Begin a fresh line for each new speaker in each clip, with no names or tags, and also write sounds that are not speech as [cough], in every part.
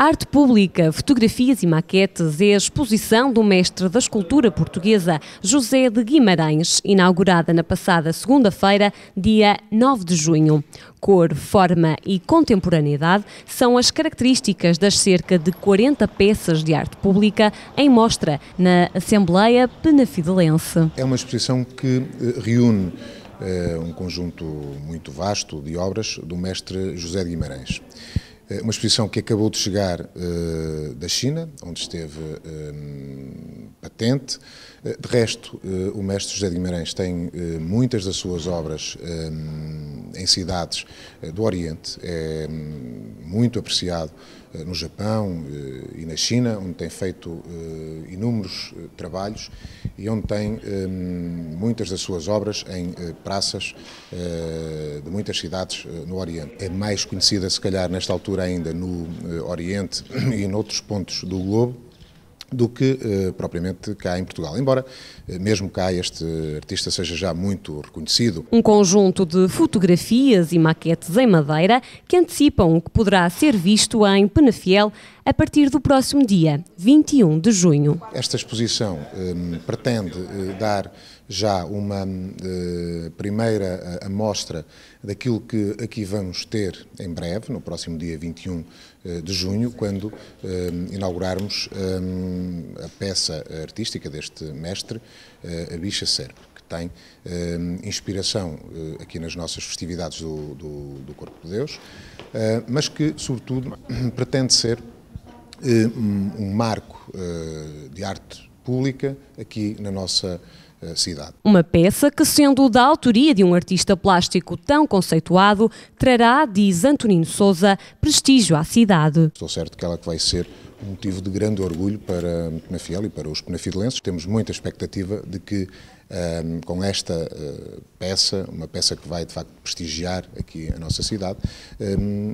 Arte pública, fotografias e maquetes é a exposição do mestre da escultura portuguesa José de Guimarães, inaugurada na passada segunda-feira, dia 9 de junho. Cor, forma e contemporaneidade são as características das cerca de 40 peças de arte pública em mostra na Assembleia Penafidelense.
É uma exposição que eh, reúne eh, um conjunto muito vasto de obras do mestre José de Guimarães. Eh, uma exposição que acabou de chegar uh, da China, onde esteve um, ehm, patente. Eh, de resto, uh, o mestre José de Guimarães tem uh, muitas das suas obras um, ehm, em cidades eh, do Oriente, é hum, muito apreciado eh, no Japão eh, e na China, onde tem feito inúmeros trabalhos e onde tem hum, muitas das suas obras em praças de muitas cidades no Oriente. É mais conhecida, se calhar, nesta altura ainda no Oriente [clears throat] e noutros pontos do globo, do que eh, propriamente cá em Portugal. Embora, eh, mesmo cá, este artista seja já muito reconhecido.
Um conjunto de fotografias e maquetes em madeira que antecipam o que poderá ser visto em Penafiel a partir do próximo dia,
21 de junho. Esta exposição hum, pretende eh, dar já uma hum, eh, primeira eh, amostra daquilo que aqui vamos ter em breve, no próximo dia 21 de junho, quando hum, inaugurarmos a peça artística deste mestre, A Bicha que tem inspiração aqui nas nossas festividades do, do, do Corpo de Deus, mas que, sobretudo, [clears throat] pretende ser eh, um marco eh, de arte pública aqui na nossa eh, cidade.
Uma peça que, sendo da autoria de um artista plástico tão conceituado, trará, diz Antonino Souza, prestígio à cidade.
Estou certo que ela que vai ser um motivo de grande orgulho para Penafiel e para os penafidelenses. Temos muita expectativa de que um, ehm, com esta uh, peça, uma peça que vai de facto prestigiar aqui a nossa cidade, um,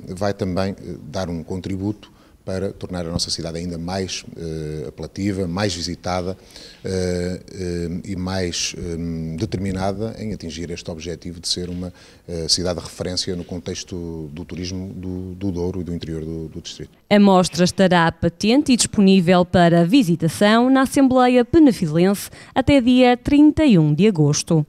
ehm, vai também uh, dar um contributo para tornar a nossa cidade ainda mais uh, apelativa, mais visitada uh, uh, e mais um, determinada em atingir este objetivo de ser uma cidade de referência no contexto do turismo do, do Douro e do interior do, do distrito.
A mostra estará patente e disponível para visitação na Assembleia Penafilense até dia 31 de agosto.